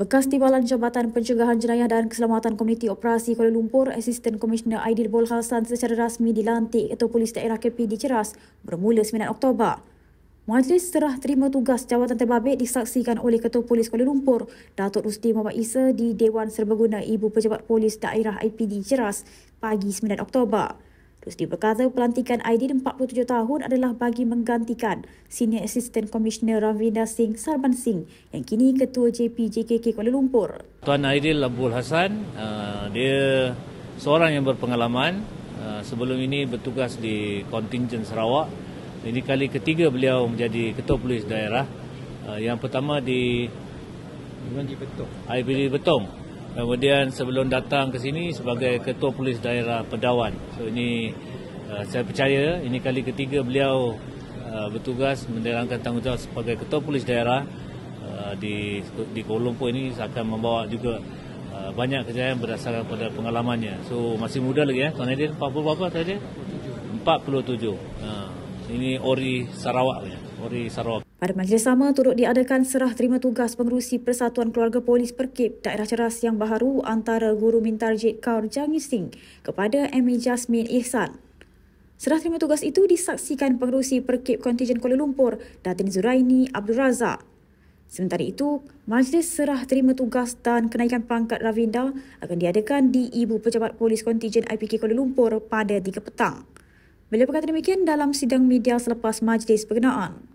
Bekas Timbalan Jabatan Pencegahan Jenayah dan Keselamatan Komuniti Operasi Kuala Lumpur, Asisten Komisioner Aidil Bol secara rasmi dilantik Ketua Polis Daerah KPD Ceras bermula 9 Oktober. Majlis serah terima tugas jawatan terbabit disaksikan oleh Ketua Polis Kuala Lumpur, Datuk Rusdi Muhammad Isa di Dewan Serbaguna Ibu Pejabat Polis Daerah IPD Ceras pagi 9 Oktober. Steve berkata pelantikan Aidin 47 tahun adalah bagi menggantikan Senior Assistant Commissioner Ravinda Singh Sarban Singh yang kini Ketua JPJKK Kuala Lumpur. Tuan Aidil Abdul Hasan uh, dia seorang yang berpengalaman. Uh, sebelum ini bertugas di kontingen Sarawak. Ini kali ketiga beliau menjadi Ketua Polis Daerah. Uh, yang pertama di... Di Betong. IPD Betong. Kemudian sebelum datang ke sini sebagai Ketua Polis Daerah Pedawan. So ini uh, saya percaya ini kali ketiga beliau uh, bertugas menjalankan tanggungjawab sebagai Ketua Polis Daerah uh, di di Kuala Lumpur ini akan membawa juga uh, banyak kejayaan berdasarkan pada pengalamannya. So masih muda lagi ya tahun ini 40 berapa tadi? 47. 47. Uh, ini ori Sarawak punya. Ori Sarawak. Pada majlis sama turut diadakan serah terima tugas pengurusi Persatuan Keluarga Polis Perkip Daerah Ceras yang baru antara Guru Mintarjit Kaur Jangi Singh kepada Amy Jasmine Ihsan. Serah terima tugas itu disaksikan pengurusi Perkip Kontijen Kuala Lumpur, Datin Zuraini Abdul Razak. Sementara itu, majlis serah terima tugas dan kenaikan pangkat Ravinda akan diadakan di Ibu Pejabat Polis Kontijen IPK Kuala Lumpur pada 3 petang. Beliau berkata demikian dalam sidang media selepas majlis perkenaan.